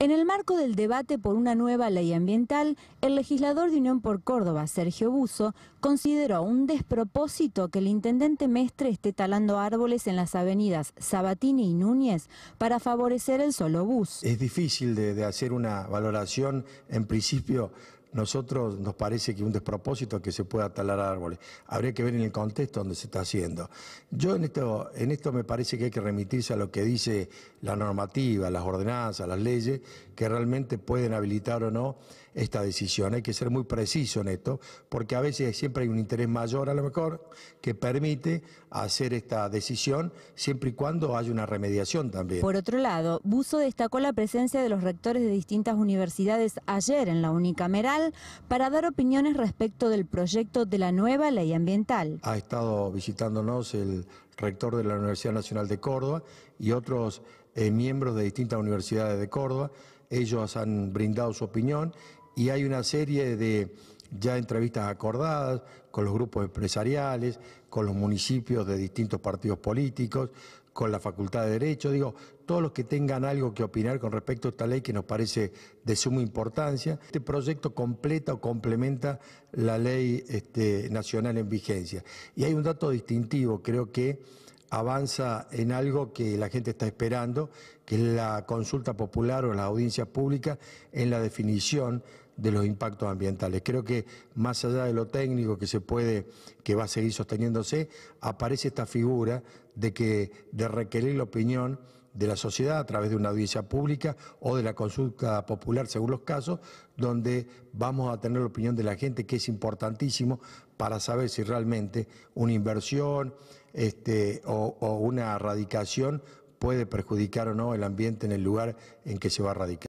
En el marco del debate por una nueva ley ambiental, el legislador de Unión por Córdoba, Sergio Buso, consideró un despropósito que el intendente Mestre esté talando árboles en las avenidas Sabatini y Núñez para favorecer el solo bus. Es difícil de, de hacer una valoración en principio nosotros nos parece que un despropósito que se pueda talar árboles. Habría que ver en el contexto donde se está haciendo. Yo en esto, en esto me parece que hay que remitirse a lo que dice la normativa, las ordenanzas, las leyes, que realmente pueden habilitar o no esta decisión. Hay que ser muy preciso en esto, porque a veces siempre hay un interés mayor a lo mejor que permite hacer esta decisión, siempre y cuando haya una remediación también. Por otro lado, Buso destacó la presencia de los rectores de distintas universidades ayer en la unicameral para dar opiniones respecto del proyecto de la nueva ley ambiental. Ha estado visitándonos el rector de la Universidad Nacional de Córdoba y otros eh, miembros de distintas universidades de Córdoba. Ellos han brindado su opinión y hay una serie de ya entrevistas acordadas con los grupos empresariales, con los municipios de distintos partidos políticos, con la Facultad de Derecho, digo, todos los que tengan algo que opinar con respecto a esta ley que nos parece de suma importancia. Este proyecto completa o complementa la ley este, nacional en vigencia. Y hay un dato distintivo, creo que avanza en algo que la gente está esperando, que es la consulta popular o la audiencia pública en la definición de los impactos ambientales. Creo que más allá de lo técnico que se puede, que va a seguir sosteniéndose, aparece esta figura de que de requerir la opinión de la sociedad a través de una audiencia pública o de la consulta popular, según los casos, donde vamos a tener la opinión de la gente, que es importantísimo para saber si realmente una inversión este, o, una erradicación puede perjudicar o no el ambiente en el lugar en que se va a radicar.